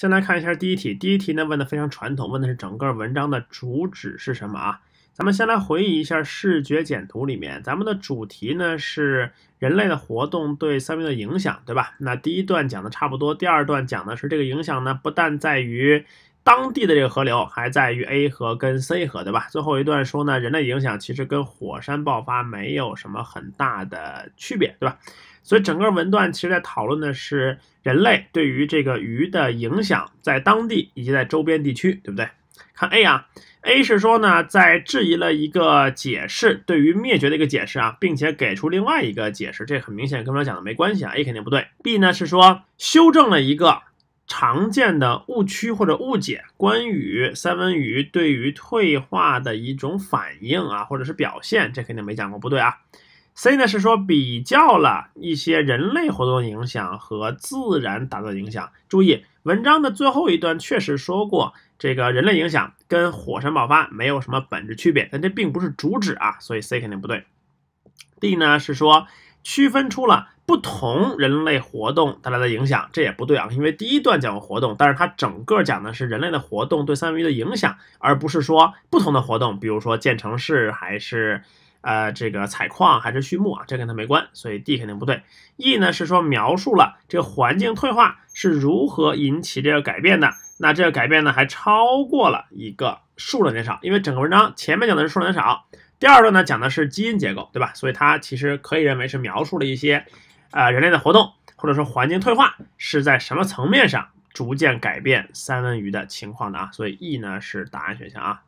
先来看一下第一题，第一题呢问的非常传统，问的是整个文章的主旨是什么啊？咱们先来回忆一下视觉简图里面，咱们的主题呢是人类的活动对三维的影响，对吧？那第一段讲的差不多，第二段讲的是这个影响呢，不但在于。当地的这个河流还在于 A 河跟 C 河，对吧？最后一段说呢，人类影响其实跟火山爆发没有什么很大的区别，对吧？所以整个文段其实在讨论的是人类对于这个鱼的影响，在当地以及在周边地区，对不对？看 A 啊 a 是说呢，在质疑了一个解释，对于灭绝的一个解释啊，并且给出另外一个解释，这很明显跟我们讲的没关系啊，A 肯定不对。B 呢是说修正了一个。常见的误区或者误解，关于三文鱼对于退化的一种反应啊，或者是表现，这肯定没讲过，不对啊。C 呢是说比较了一些人类活动影响和自然到的影响，注意文章的最后一段确实说过这个人类影响跟火山爆发没有什么本质区别，但这并不是主旨啊，所以 C 肯定不对。D 呢是说。区分出了不同人类活动带来的影响，这也不对啊，因为第一段讲过活动，但是它整个讲的是人类的活动对三文鱼的影响，而不是说不同的活动，比如说建城市还是呃这个采矿还是畜牧啊，这跟他没关，所以 D 肯定不对。E 呢是说描述了这个环境退化是如何引起这个改变的，那这个改变呢还超过了一个数量减少，因为整个文章前面讲的是数量减少。第二段呢，讲的是基因结构，对吧？所以它其实可以认为是描述了一些，呃，人类的活动或者说环境退化是在什么层面上逐渐改变三文鱼的情况的啊？所以 E 呢是答案选项啊。